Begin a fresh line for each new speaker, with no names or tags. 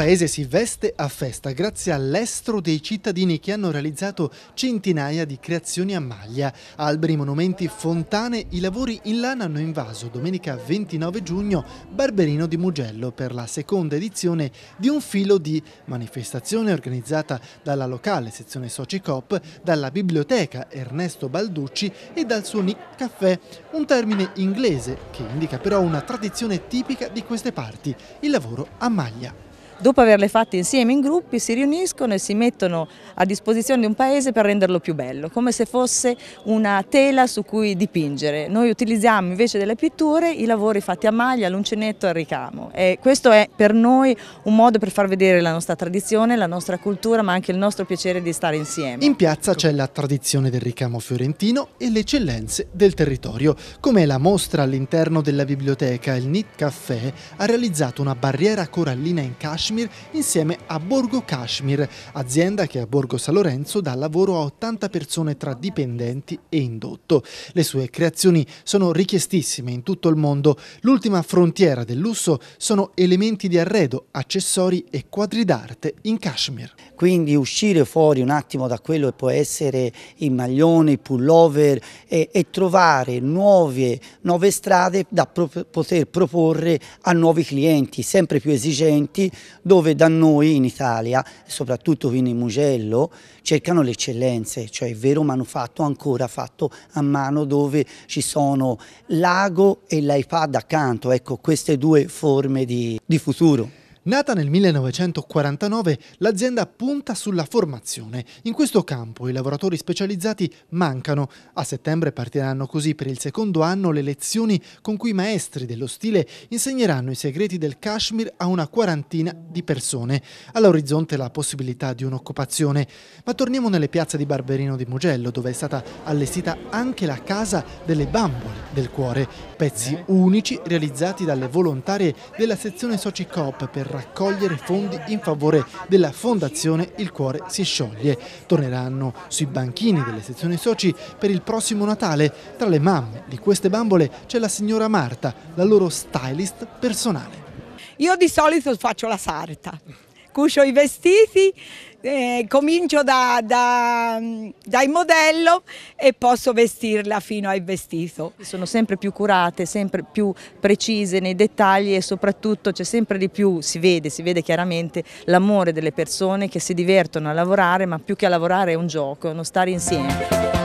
paese si veste a festa grazie all'estro dei cittadini che hanno realizzato centinaia di creazioni a maglia. Alberi, monumenti, fontane, i lavori in lana hanno invaso domenica 29 giugno Barberino di Mugello per la seconda edizione di un filo di manifestazione organizzata dalla locale sezione Socicop, dalla biblioteca Ernesto Balducci e dal suo Nick Caffè, un termine inglese che indica però una tradizione
tipica di queste parti, il lavoro a maglia dopo averle fatte insieme in gruppi si riuniscono e si mettono a disposizione di un paese per renderlo più bello, come se fosse una tela su cui dipingere. Noi utilizziamo invece delle pitture i lavori fatti a maglia, all'uncinetto e al ricamo e questo è per noi un modo per far vedere la nostra tradizione, la nostra cultura ma anche il nostro piacere di stare insieme.
In piazza c'è la tradizione del ricamo fiorentino e le eccellenze del territorio, come la mostra all'interno della biblioteca il Knit Café ha realizzato una barriera corallina in cascio Kashmir insieme a Borgo Kashmir, azienda che a Borgo San Lorenzo dà lavoro a 80 persone tra dipendenti e indotto. Le sue creazioni sono richiestissime in tutto il mondo. L'ultima frontiera
del lusso sono elementi di arredo, accessori e quadri d'arte in Kashmir. Quindi uscire fuori un attimo da quello che può essere il maglione, il pullover e, e trovare nuove, nuove strade da pro poter proporre a nuovi clienti sempre più esigenti dove da noi in Italia, soprattutto qui in Mugello, cercano le eccellenze, cioè il vero manufatto ancora fatto a mano dove ci sono l'ago e l'iPad accanto, ecco queste due forme di, di futuro. Nata nel 1949, l'azienda
punta sulla formazione. In questo campo i lavoratori specializzati mancano. A settembre partiranno così per il secondo anno le lezioni con cui i maestri dello stile insegneranno i segreti del Kashmir a una quarantina di persone. All'orizzonte la possibilità di un'occupazione. Ma torniamo nelle piazze di Barberino di Mugello, dove è stata allestita anche la casa delle bambole del cuore, pezzi eh. unici realizzati dalle volontarie della sezione Soci Coop per raccontare raccogliere fondi in favore della fondazione Il Cuore si scioglie. Torneranno sui banchini delle sezioni soci per il prossimo Natale. Tra le mamme di queste bambole c'è la signora Marta, la loro stylist
personale. Io di solito faccio la sarta, cucio i vestiti, eh, comincio da, da, dai modello e posso vestirla fino al vestito. Sono sempre più curate, sempre più precise nei dettagli e soprattutto c'è sempre di più, si vede, si vede chiaramente l'amore delle persone che si divertono a lavorare ma più che a lavorare è un gioco, è uno stare insieme.